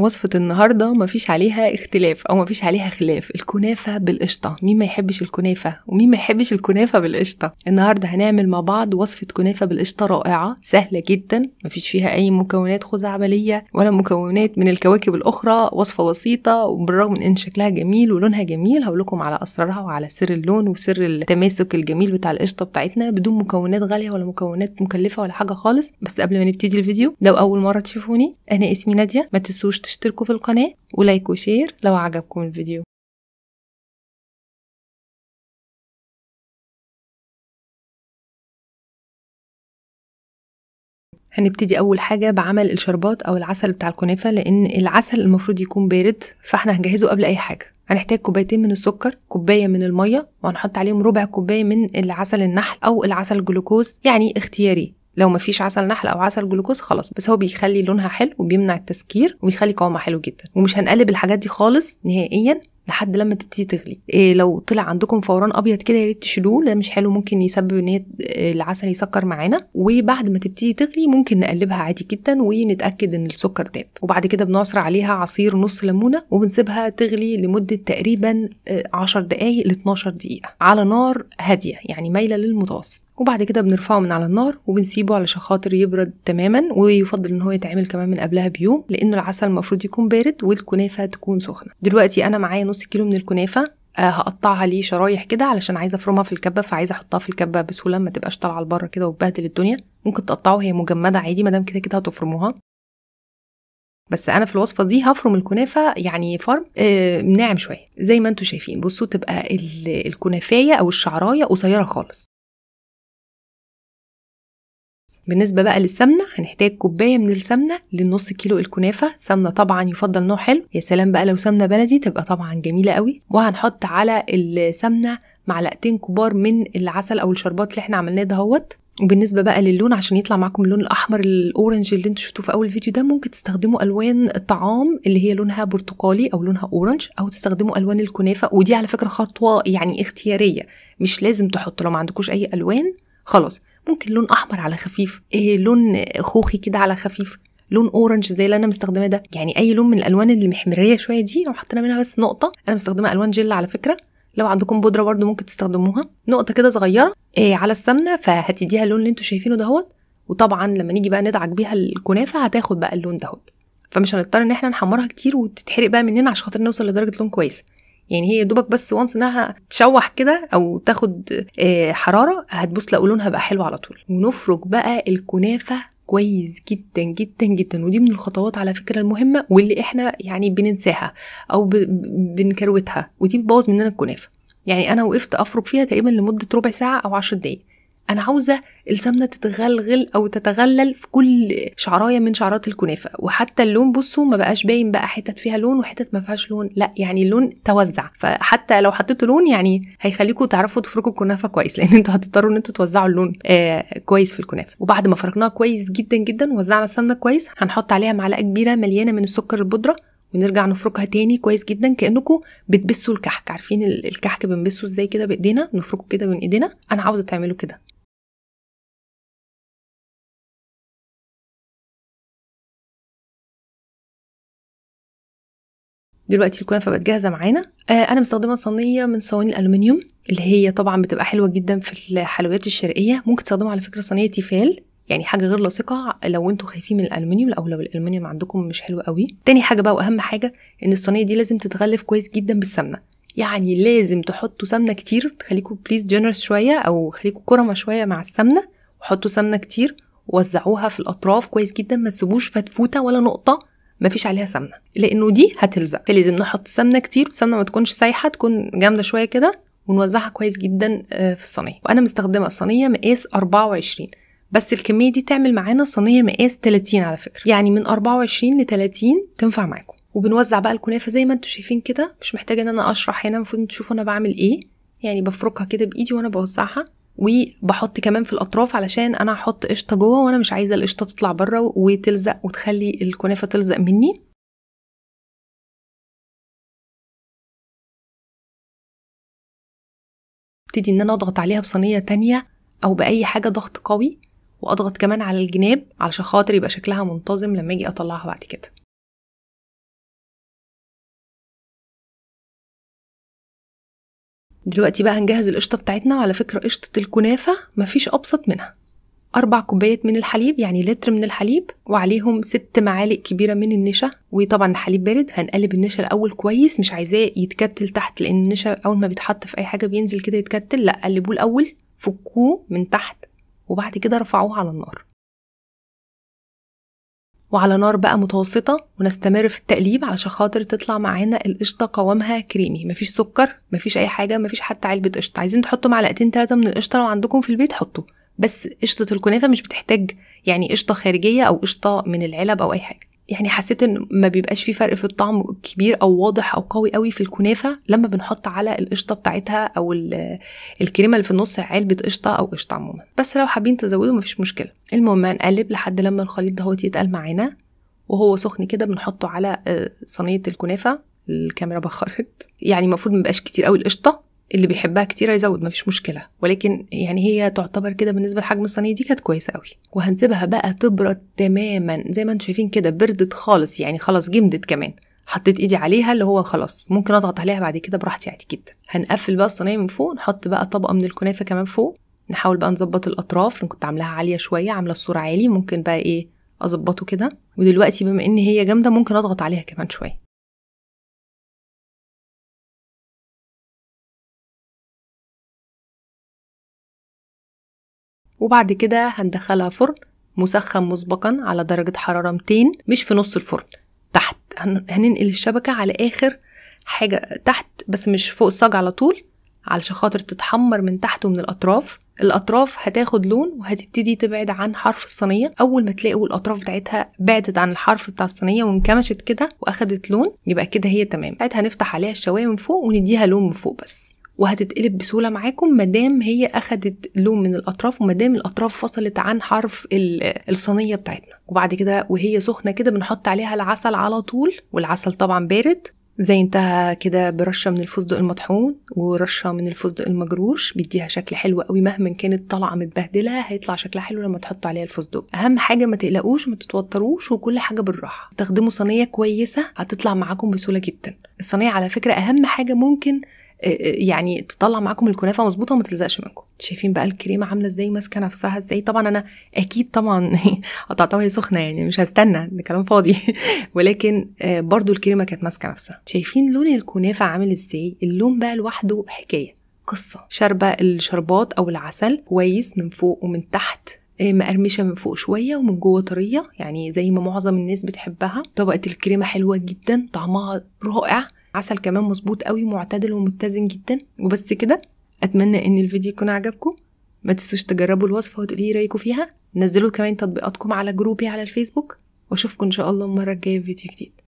وصفة النهاردة مفيش عليها اختلاف أو مفيش عليها خلاف الكنافة بالقشطة مين ما يحبش الكنافة ومين ما يحبش الكنافة بالقشطة النهاردة هنعمل مع بعض وصفة كنافة بالقشطة رائعة سهلة جدا مفيش فيها أي مكونات خزعبلية ولا مكونات من الكواكب الأخرى وصفة بسيطة وبالرغم من إن شكلها جميل ولونها جميل هقول لكم على أسرارها وعلى سر اللون وسر التماسك الجميل بتاع القشطة بتاعتنا بدون مكونات غالية ولا مكونات مكلفة ولا حاجة خالص بس قبل ما نبتدي الفيديو لو أول مرة تشوفوني أنا اسمي نادية ما تنسوش تشتركوا في القناة ولايك وشير لو عجبكم الفيديو هنبتدي اول حاجه بعمل الشربات او العسل بتاع الكنافه لان العسل المفروض يكون بارد فاحنا هنجهزه قبل اي حاجه هنحتاج كوبايتين من السكر كوبايه من الميه وهنحط عليهم ربع كوبايه من العسل النحل او العسل الجلوكوز يعني اختياري لو مفيش عسل نحل او عسل جلوكوز خلاص بس هو بيخلي لونها حلو وبيمنع التسكير وبيخلي قوامها حلو جدا ومش هنقلب الحاجات دي خالص نهائيا لحد لما تبتدي تغلي إيه لو طلع عندكم فوران ابيض كده يا ريت تشيلوه ده مش حلو ممكن يسبب ان هي العسل يسكر معانا وبعد ما تبتدي تغلي ممكن نقلبها عادي جدا ونتاكد ان السكر داب وبعد كده بنعصر عليها عصير نص ليمونه وبنسيبها تغلي لمده تقريبا 10 آه، دقائق ل 12 دقيقه على نار هاديه يعني مايله للمتوسط وبعد كده بنرفعه من على النار وبنسيبه علشان خاطر يبرد تماما ويفضل ان هو يتعمل كمان من قبلها بيوم لان العسل المفروض يكون بارد والكنافه تكون سخنه دلوقتي انا معايا نص كيلو من الكنافه آه، هقطعها ليه شرايح كده علشان عايزه افرمها في الكبه فعايزه احطها في الكبه بسهوله ما تبقاش طالعه لبره كده وتبهدل الدنيا ممكن تقطعه هي مجمده عادي مادام كده كده هتفرموها بس انا في الوصفه دي هفرم الكنافه يعني فرم آه، ناعم شويه زي ما انتم شايفين بصوا تبقى الكنافايه او الشعرايه قصيره خالص بالنسبة بقى للسمنة هنحتاج كوباية من السمنة للنص كيلو الكنافة سمنة طبعا يفضل نوع حلو يا سلام بقى لو سمنة بلدي تبقى طبعا جميلة قوي وهنحط على السمنة معلقتين كبار من العسل او الشربات اللي احنا عملناه دهوت وبالنسبة بقى للون عشان يطلع معاكم اللون الأحمر الأورنج اللي انتوا شفتوه في أول فيديو ده ممكن تستخدموا ألوان الطعام اللي هي لونها برتقالي أو لونها أورنج أو تستخدموا ألوان الكنافة ودي على فكرة خطوة يعني اختيارية مش لازم تحطوا لو ما عندكوش أي ألوان خلاص ممكن لون احمر على خفيف إيه لون خوخي كده على خفيف لون اورنج زي اللي انا مستخدماه ده يعني اي لون من الالوان المحمريه شويه دي لو حطينا منها بس نقطه انا مستخدمه الوان جل على فكره لو عندكم بودره برده ممكن تستخدموها نقطه كده صغيره إيه على السمنه فهتديها اللون اللي انتوا شايفينه دهوت وطبعا لما نيجي بقى ندعك بيها الكنافه هتاخد بقى اللون دهوت فمش هنضطر ان احنا نحمرها كتير وتتحرق بقى مننا عشان خاطر نوصل لدرجه لون كويس يعني هي دوبك بس وانس انها تشوح كده او تاخد آه، حراره هتبص لقوا لونها بقى حلو على طول ونفرك بقى الكنافه كويس جدا جدا جدا ودي من الخطوات على فكره المهمه واللي احنا يعني بننساها او بنكروتها ودي بتبوظ مننا الكنافه يعني انا وقفت افرك فيها تقريبا لمده ربع ساعه او عشر دقايق انا عاوزه السمنه تتغلغل او تتغلل في كل شعرايه من شعرات الكنافه وحتى اللون بصوا ما بقاش باين بقى حتت فيها لون وحتت ما فيهاش لون لا يعني اللون توزع فحتى لو حطيتوا لون يعني هيخليكم تعرفوا تفركوا الكنافه كويس لان انتوا هتضطروا ان انتوا توزعوا اللون آه كويس في الكنافه وبعد ما فركناها كويس جدا جدا ووزعنا السمنه كويس هنحط عليها معلقه كبيره مليانه من السكر البودره ونرجع نفركها تاني كويس جدا كانكم بتبسوا الكحك عارفين الكحك بنبسه ازاي كده بايدينا نفركه كده من ايدينا انا عاوزه تعملوا كده دلوقتي الكنافه بقت جاهزه معانا آه، انا مستخدمه صينيه من صواني الالومنيوم اللي هي طبعا بتبقى حلوه جدا في الحلويات الشرقيه ممكن تستخدموا على فكره صينيه تيفال يعني حاجه غير لاصقه لو انتوا خايفين من الالومنيوم او لو الالومنيوم عندكم مش حلو قوي تاني حاجه بقى واهم حاجه ان الصينيه دي لازم تتغلف كويس جدا بالسمنه يعني لازم تحطوا سمنه كتير تخليكم بليز جينرس شويه او خليكم كرمه شويه مع السمنه وحطوا سمنه كتير ووزعوها في الاطراف كويس جدا ما تسيبوش فتفوته ولا نقطه ما فيش عليها سمنه لانه دي هتلزق فلازم نحط سمنه كتير وسمنه ما تكونش سايحه تكون جامده شويه كده ونوزعها كويس جدا آه، في الصينيه وانا مستخدمه صينيه مقاس 24 بس الكميه دي تعمل معانا صينيه مقاس 30 على فكره يعني من 24 ل 30 تنفع معاكم وبنوزع بقى الكنافه زي ما انتم شايفين كده مش محتاجه ان انا اشرح هنا المفروض تشوفوا انا بعمل ايه يعني بفركها كده بايدي وانا بوزعها وبحط كمان في الاطراف علشان انا احط قشطه جوه وانا مش عايزه القشطه تطلع بره وتلزق وتخلي الكنافه تلزق مني ابتدي ان انا اضغط عليها بصينيه تانية او باي حاجه ضغط قوي واضغط كمان على الجناب علشان خاطر يبقى شكلها منتظم لما اجي اطلعها بعد كده دلوقتي بقى هنجهز القشطه بتاعتنا وعلى فكره قشطه الكنافه مفيش ابسط منها أربع كوبايات من الحليب يعني لتر من الحليب وعليهم ست معالق كبيرة من النشا وطبعا الحليب بارد هنقلب النشا الأول كويس مش عايزاه يتكتل تحت لأن النشا أول ما بيتحط في أي حاجة بينزل كده يتكتل لأ قلبوه الأول فكوه من تحت وبعد كده رفعوه على النار وعلى نار بقى متوسطة ونستمر في التقليب علشان خاطر تطلع معانا القشطة قوامها كريمي مفيش سكر مفيش أي حاجة مفيش حتى علبة قشطة عايزين تحطوا معلقتين تلاتة من القشطة لو عندكم في البيت حطوا بس قشطة الكنافة مش بتحتاج يعني قشطة خارجية أو قشطة من العلب أو أي حاجة يعني حسيت ان ما بيبقاش في فرق في الطعم كبير او واضح او قوي قوي في الكنافه لما بنحط على القشطه بتاعتها او الكريمه اللي في النص علبه قشطه او قشطه عموما بس لو حابين تزودوا مفيش مشكله المهم هنقلب لحد لما الخليط دهوت يتقل معانا وهو سخن كده بنحطه على آه، صينيه الكنافه الكاميرا بخرت يعني المفروض ما كتير قوي القشطه اللي بيحبها كتير هيزود مفيش مشكله ولكن يعني هي تعتبر كده بالنسبه لحجم الصينيه دي كانت كويسه قوي وهنسيبها بقى تبرد تماما زي ما انتم شايفين كده بردت خالص يعني خلاص جمدت كمان حطيت ايدي عليها اللي هو خلاص ممكن اضغط عليها بعد كده براحتي عادي جدا هنقفل بقى الصينيه من فوق نحط بقى طبقه من الكنافه كمان فوق نحاول بقى نظبط الاطراف اللي كنت عاملاها عاليه شويه عامله الصوره عالي ممكن بقى ايه اظبطه كده ودلوقتي بما ان هي جامده ممكن اضغط عليها كمان شويه وبعد كده هندخلها فرن مسخن مسبقا على درجة حرارة 200 مش في نص الفرن تحت هننقل الشبكة على آخر حاجة تحت بس مش فوق الصاج على طول علشان خاطر تتحمر من تحت ومن الأطراف الأطراف هتاخد لون وهتبتدي تبعد عن حرف الصينية أول ما تلاقوا الأطراف بتاعتها بعدت عن الحرف بتاع الصينية وانكمشت كده وأخدت لون يبقى كده هي تمام ساعتها هنفتح عليها الشواية من فوق ونديها لون من فوق بس وهتتقلب بسهوله معاكم دام هي اخدت لون من الاطراف دام الاطراف فصلت عن حرف الصينيه بتاعتنا وبعد كده وهي سخنه كده بنحط عليها العسل على طول والعسل طبعا بارد زينتها كده برشه من الفستق المطحون ورشه من الفستق المجروش بيديها شكل حلو قوي مهما كانت طالعه متبهدله هيطلع شكلها حلو لما تحطوا عليها الفستق اهم حاجه ما تقلقوش ما تتوتروش وكل حاجه بالراحه استخدموا صينيه كويسه هتطلع معاكم بسهوله جدا الصينيه على فكره اهم حاجه ممكن آه، يعني تطلع معاكم الكنافه مظبوطه وما تلزقش منكم شايفين بقى الكريمه عامله ازاي ماسكه نفسها ازاي طبعا انا اكيد طبعا قطعتها وهي سخنه يعني مش هستنى ده كلام فاضي ولكن آه، برضو الكريمه كانت ماسكه نفسها شايفين لون الكنافه عامل ازاي اللون بقى لوحده حكايه قصه شاربه الشربات او العسل كويس من فوق ومن تحت آه، مقرمشة من فوق شوية ومن جوه طرية يعني زي ما معظم الناس بتحبها طبقة الكريمة حلوة جدا طعمها رائع عسل كمان مظبوط قوي معتدل ومتزن جدا وبس كده اتمنى ان الفيديو يكون عجبكم ما تنسوش تجربوا الوصفه وتقولي رايكم فيها نزلوا كمان تطبيقاتكم على جروبي على الفيسبوك واشوفكم ان شاء الله المره الجايه في فيديو جديد